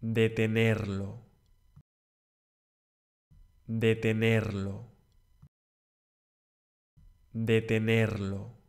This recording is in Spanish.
detenerlo, detenerlo, detenerlo.